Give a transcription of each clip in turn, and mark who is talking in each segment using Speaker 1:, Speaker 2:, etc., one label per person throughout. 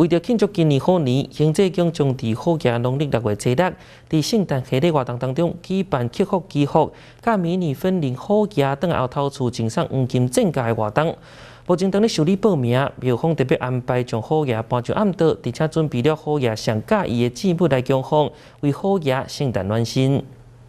Speaker 1: 为着庆祝今年虎年，行知宫将伫虎年农历六月初六，伫圣诞系列活动当中举办祈福祈福、甲明年婚龄虎年等后头处赠送黄金钻戒的活动。目前正伫受理报名，庙方特别安排将虎年搬上暗桌，而且准备了虎年上喜意伊个礼物来供奉，为虎年圣诞暖
Speaker 2: 心。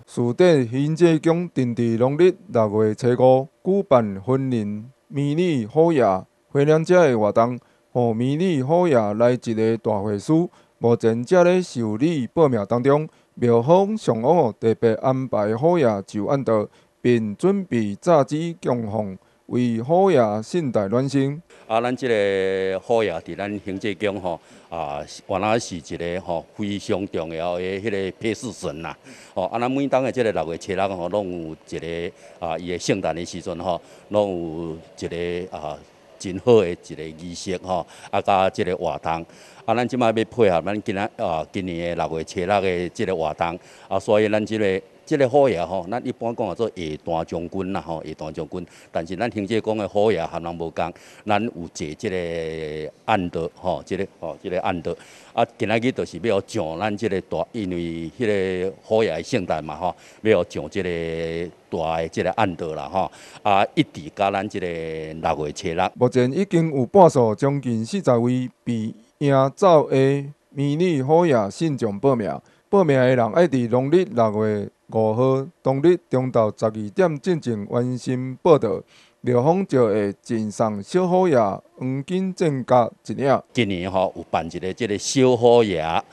Speaker 2: 市电行知将定伫农历六月初五举办婚礼、明年虎年回娘节的活动。和美女虎爷来一个大会师，目前正在受理报名当中。庙方上午特别安排虎爷就案道，并准备炸子供奉，为虎爷信贷暖心。
Speaker 1: 啊，咱这个虎爷伫咱行政宫吼啊，原来是一个吼非常重要的迄个陪侍神呐。吼，啊，咱每当的即个六月七日吼，拢有一个啊，伊的圣诞的时阵吼，拢有一个啊。真好诶，一个仪式吼，啊，甲即个活动，啊，咱即摆要配合咱今啊今年诶六月七六诶即个活动，啊，所以咱即个。即个虎爷吼，咱一般讲叫做下段将军啦吼，下段将军。但是咱听这讲的虎爷含人无共，咱有坐即个暗道吼，即个吼，即个暗道。啊，今仔日就是要上咱即个大，因为迄个虎爷的圣诞嘛吼，要上即个大的即个暗道啦吼。啊，一直加咱即个六月七日。
Speaker 2: 目前已经有半数将近四十位被赢走的迷你虎爷信众报名，报名的人爱伫农历六月。五号当日中昼十二点进行完新报道，刘凤就会赠送小虎爷黄金剑价一只。今年吼
Speaker 1: 有办一个即个小虎爷啊，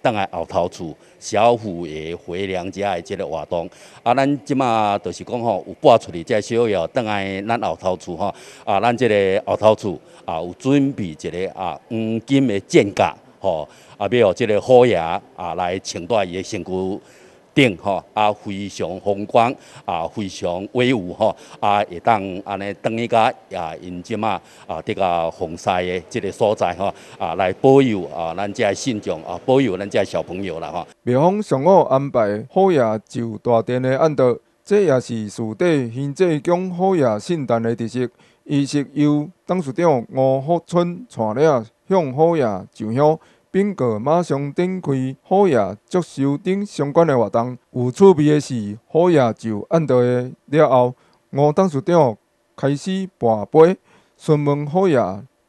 Speaker 1: 当然后头厝小虎爷回娘家的即个活动啊，咱即马就是讲吼有播出的即个小爷，当然咱后头厝吼啊，咱即个后头厝啊有准备一个啊黄金的剑价，吼，啊要即个虎爷啊来请在伊的身躯。顶吼，啊，非常风光，啊，非常威武吼，啊，会当安尼当一个啊，因即嘛啊这个红色的这个所在吼，啊，来保佑啊咱的信众啊，保佑咱的小朋友啦吼。
Speaker 2: 未方上午安排虎牙就大殿的按道，这也是树底现在讲虎牙圣诞的特色。仪式由董事长吴福春带领向虎牙上香。并购马上展开，火爷接受等相关的活动。有趣味的是，火爷就按到个了后，吴董事长开始盘杯，询问火爷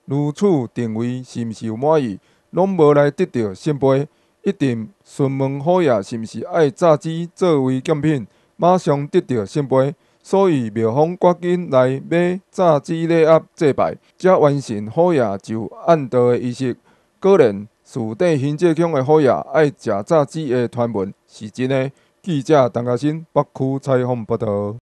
Speaker 2: 如此定位是毋是有满意？拢无来得到信杯，一定询问火爷是毋是爱炸鸡作为奖品，马上得到信杯，所以妙方赶紧来买炸鸡来压祭拜，才完成火爷就按道的仪式。个人。树内行界乡的好野爱食炸鸡的传闻是真的。记者陈嘉欣北区采访报道。